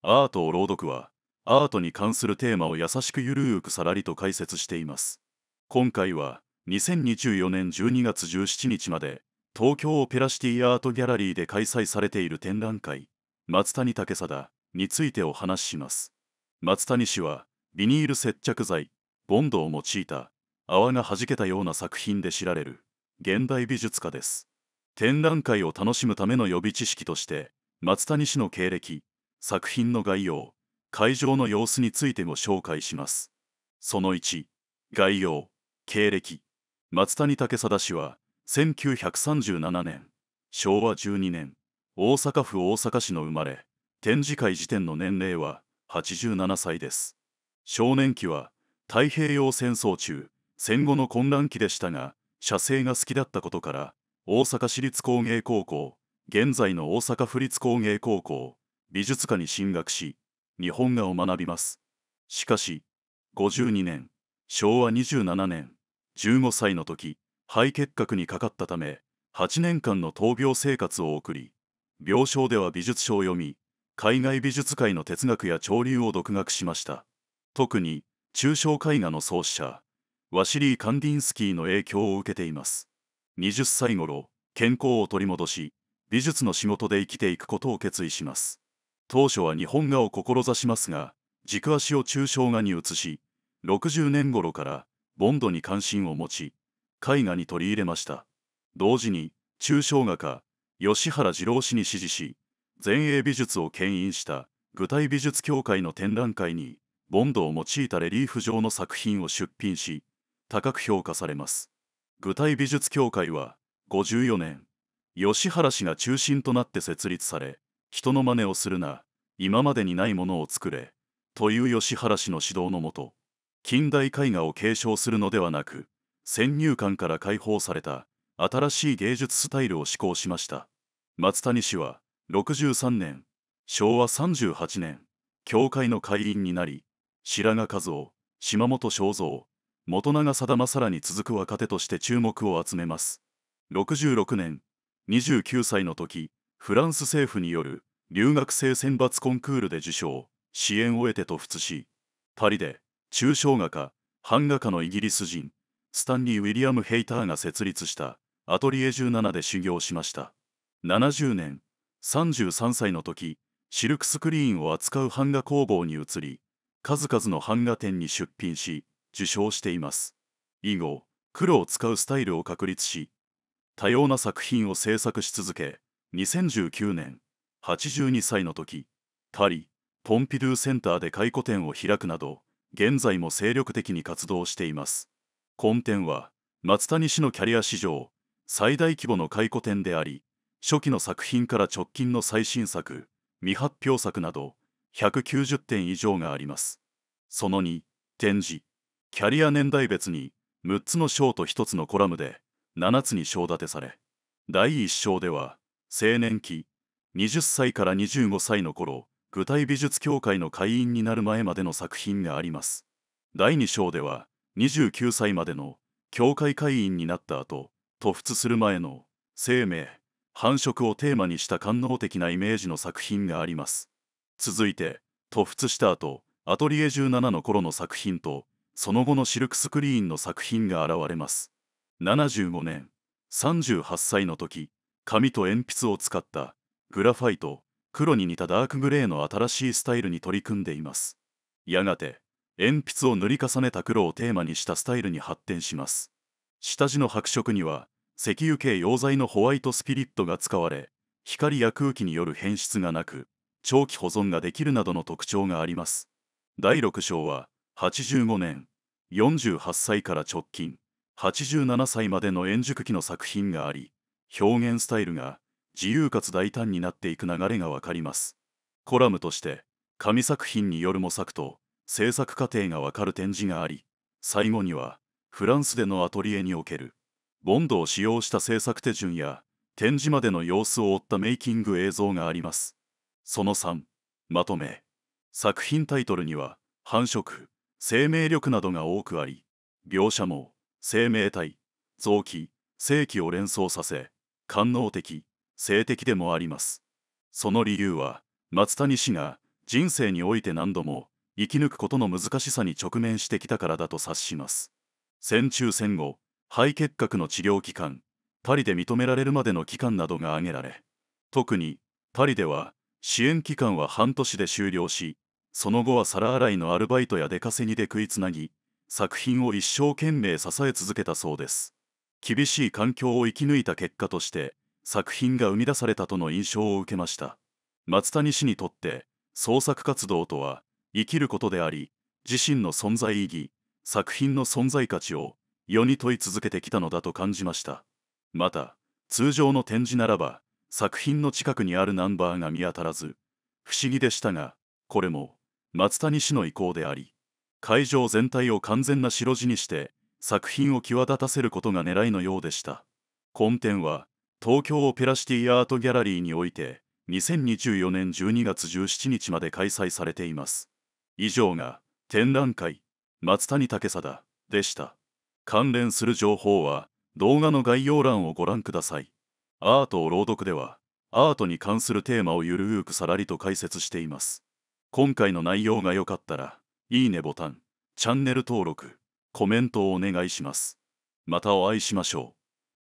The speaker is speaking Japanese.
アートを朗読はアートに関するテーマを優しくゆるーくさらりと解説しています今回は2024年12月17日まで東京オペラシティアートギャラリーで開催されている展覧会松谷武貞についてお話しします松谷氏はビニール接着剤ボンドを用いた泡が弾けたような作品で知られる現代美術家です展覧会を楽しむための予備知識として松谷氏の経歴作品の概要会場の様子についても紹介しますその1概要経歴松谷武貞氏は1937年昭和12年大阪府大阪市の生まれ展示会時点の年齢は87歳です少年期は太平洋戦争中戦後の混乱期でしたが写生が好きだったことから大阪市立工芸高校現在の大阪府立工芸高校美術科に進学し日本画を学びますしかし52年昭和27年15歳の時肺結核にかかったため8年間の闘病生活を送り病床では美術書を読み海外美術界の哲学や潮流を独学しました特に抽象絵画の創始者ワシリー・カンディンスキーの影響を受けています20歳頃健康を取り戻し美術の仕事で生きていくことを決意します当初は日本画を志しますが軸足を抽象画に移し60年頃からボンドに関心を持ち絵画に取り入れました同時に抽象画家吉原二郎氏に支持し前衛美術を牽引した具体美術協会の展覧会にボンドを用いたレリーフ状の作品を出品し高く評価されます具体美術協会は54年吉原氏が中心となって設立され人の真似をするな、今までにないものを作れ、という吉原氏の指導のもと、近代絵画を継承するのではなく、先入観から解放された新しい芸術スタイルを施行しました。松谷氏は63年、昭和38年、教会の会員になり、白髪和夫、島本正蔵、元永貞正らに続く若手として注目を集めます。66年、29歳の時、フランス政府による留学生選抜コンクールで受賞支援を得て突出しパリで抽象画家版画家のイギリス人スタンリー・ウィリアム・ヘイターが設立したアトリエ17で修行しました70年33歳の時シルクスクリーンを扱う版画工房に移り数々の版画展に出品し受賞しています以後黒を使うスタイルを確立し多様な作品を制作し続け2019年82歳の時パリポンピドゥセンターで回顧展を開くなど現在も精力的に活動しています本展は松谷氏のキャリア史上最大規模の回顧展であり初期の作品から直近の最新作未発表作など190点以上がありますその2展示キャリア年代別に6つの章と1つのコラムで7つに章立てされ第1章では青年期20歳から25歳の頃具体美術協会の会員になる前までの作品があります第2章では29歳までの協会会員になった後突出する前の生命繁殖をテーマにした官能的なイメージの作品があります続いて突出した後アトリエ17の頃の作品とその後のシルクスクリーンの作品が現れます75年38歳の時紙と鉛筆を使ったグラファイト黒に似たダークグレーの新しいスタイルに取り組んでいますやがて鉛筆を塗り重ねた黒をテーマにしたスタイルに発展します下地の白色には石油系溶剤のホワイトスピリットが使われ光や空気による変質がなく長期保存ができるなどの特徴があります第6章は85年48歳から直近87歳までの円熟期の作品があり表現スタイルが自由かつ大胆になっていく流れがわかります。コラムとして紙作品による模索と制作過程がわかる展示があり最後にはフランスでのアトリエにおけるボンドを使用した制作手順や展示までの様子を追ったメイキング映像があります。その3まとめ作品タイトルには繁殖生命力などが多くあり描写も生命体臓器生器を連想させ官能的性的でもありますその理由は松谷氏が人生において何度も生き抜くことの難しさに直面してきたからだと察します戦中戦後肺結核の治療期間パリで認められるまでの期間などが挙げられ特にパリでは支援期間は半年で終了しその後は皿洗いのアルバイトや出稼ぎで食いつなぎ作品を一生懸命支え続けたそうです厳しい環境を生き抜いた結果として作品が生み出されたとの印象を受けました松谷氏にとって創作活動とは生きることであり自身の存在意義作品の存在価値を世に問い続けてきたのだと感じましたまた通常の展示ならば作品の近くにあるナンバーが見当たらず不思議でしたがこれも松谷氏の意向であり会場全体を完全な白地にして作品を際立たせることが狙いのようでした本展は東京オペラシティアートギャラリーにおいて2024年12月17日まで開催されています以上が展覧会松谷武貞でした関連する情報は動画の概要欄をご覧くださいアートを朗読ではアートに関するテーマをゆるーくさらりと解説しています今回の内容が良かったらいいねボタンチャンネル登録コメントをお願いします。またお会いしましょう。